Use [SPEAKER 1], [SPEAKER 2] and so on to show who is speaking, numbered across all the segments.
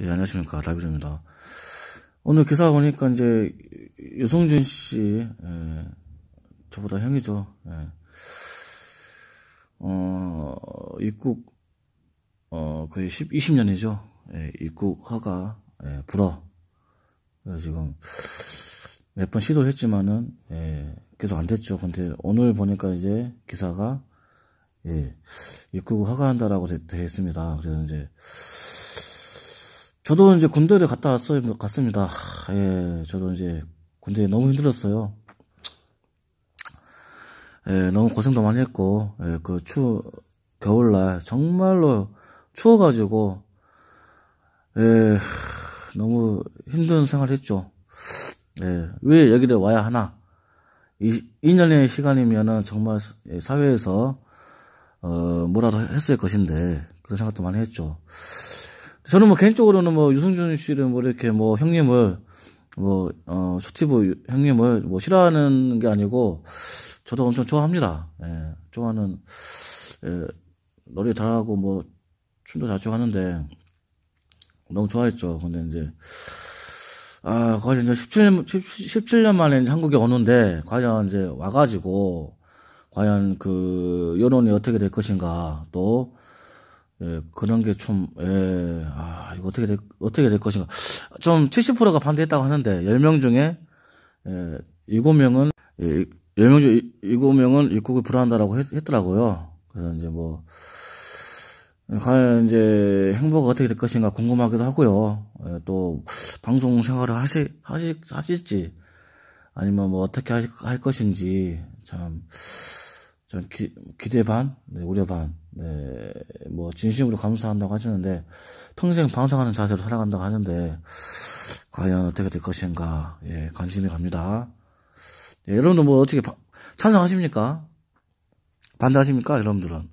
[SPEAKER 1] 예, 안녕하십니까. 라비브입니다 그 오늘 기사 보니까 이제 유승준 씨, 예, 저보다 형이죠. 예. 어, 입국, 어, 거의 10, 20년이죠. 예, 입국 허가, 예, 불어. 지금 몇 번 시도했지만은, 예, 계속 안 됐죠. 근데 오늘 보니까 이제 기사가, 예, 입국 허가한다라고 되, 어 있습니다. 그래서 이제, 저도 이제 군대를 갔다 왔어요. 갔습니다. 하, 예, 저도 이제 군대 에 너무 힘들었어요. 예, 너무 고생도 많이 했고, 예, 그 추, 겨울날 정말로 추워가지고, 예, 너무 힘든 생활 을 했죠. 예, 왜 여기를 와야 하나? 이, 2년의 시간이면은 정말 예, 사회에서, 어, 뭐라도 했을 것인데, 그런 생각도 많이 했죠. 저는 뭐 개인적으로는 뭐 유승준 씨를 뭐 이렇게 뭐 형님을 뭐, 어, 쇼티브 형님을 뭐 싫어하는 게 아니고 저도 엄청 좋아합니다. 예, 좋아하는, 예, 노래 잘하고 뭐 춤도 잘 추고 하는데 너무 좋아했죠. 근데 이제 아, 과연 이제 17년, 17년 만에 이제 한국에 오는데, 과연 이제 와가지고, 과연 그, 여론이 어떻게 될 것인가, 또, 예, 그런 게 좀, 예, 아, 이거 어떻게 될, 어떻게 될 것인가. 좀 70%가 반대했다고 하는데, 10명 중에, 예, 7명은, 예, 10명 중 7명은 입국을 불허한다라고 했, 더라고요 그래서 이제 뭐, 과연 이제 행보가 어떻게 될 것인가 궁금하기도 하고요. 예, 또, 방송 생활을 하시, 하시, 하실지, 아니면 뭐 어떻게 할, 할 것인지, 참, 참 기, 기대 반, 네, 우려 반. 뭐 진심으로 감사한다고 하셨는데 평생 방송하는 자세로 살아간다고 하는데 과연 어떻게 될 것인가 예, 관심이 갑니다. 예, 여러분들 뭐 어떻게 바, 찬성하십니까? 반대하십니까? 여러분들은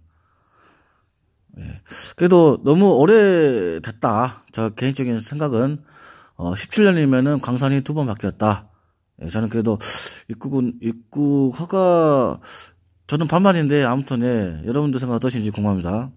[SPEAKER 1] 예, 그래도 너무 오래됐다. 저 개인적인 생각은 어, 17년이면은 광산이 두 번 바뀌었다. 예, 저는 그래도 입국은 입국 허가 저는 반반인데 아무튼 예, 여러분들 생각 어떠신지 궁금합니다.